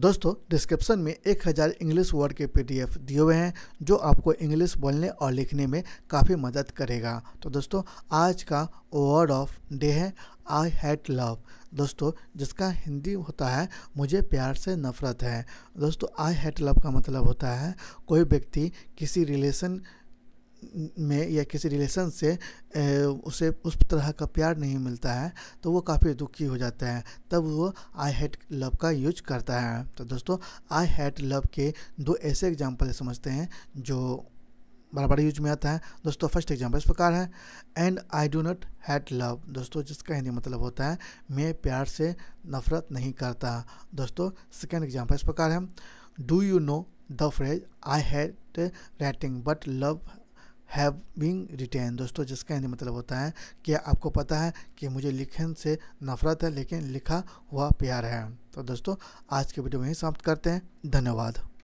दोस्तों डिस्क्रिप्शन में 1000 English word के पीडीएफ दिए हुए हैं जो आपको इंग्लिश बोलने और लिखने में काफ़ी मदद करेगा तो दोस्तों आज का वर्ड ऑफ डे है आई हैट लव दोस्तों जिसका हिंदी होता है मुझे प्यार से नफरत है दोस्तों आई हैट लव का मतलब होता है कोई व्यक्ति किसी रिलेशन में या किसी रिलेशन से उसे उस तरह का प्यार नहीं मिलता है तो वो काफ़ी दुखी हो जाता है तब वो आई हैट लव का यूज करता है तो दोस्तों आई हैट लव के दो ऐसे एग्जाम्पल समझते हैं जो बराबर यूज में आता है दोस्तों फर्स्ट एग्जाम्पल इस प्रकार है and I do not hate love दोस्तों जिसका हिंदी मतलब होता है मैं प्यार से नफरत नहीं करता दोस्तों सेकेंड एग्जाम्पल इस प्रकार है do you know the phrase I hate writing but love have having written दोस्तों जिसका हिंदी मतलब होता है कि आपको पता है कि मुझे लिखन से नफरत है लेकिन लिखा हुआ प्यार है तो दोस्तों आज के वीडियो में ही समाप्त करते हैं धन्यवाद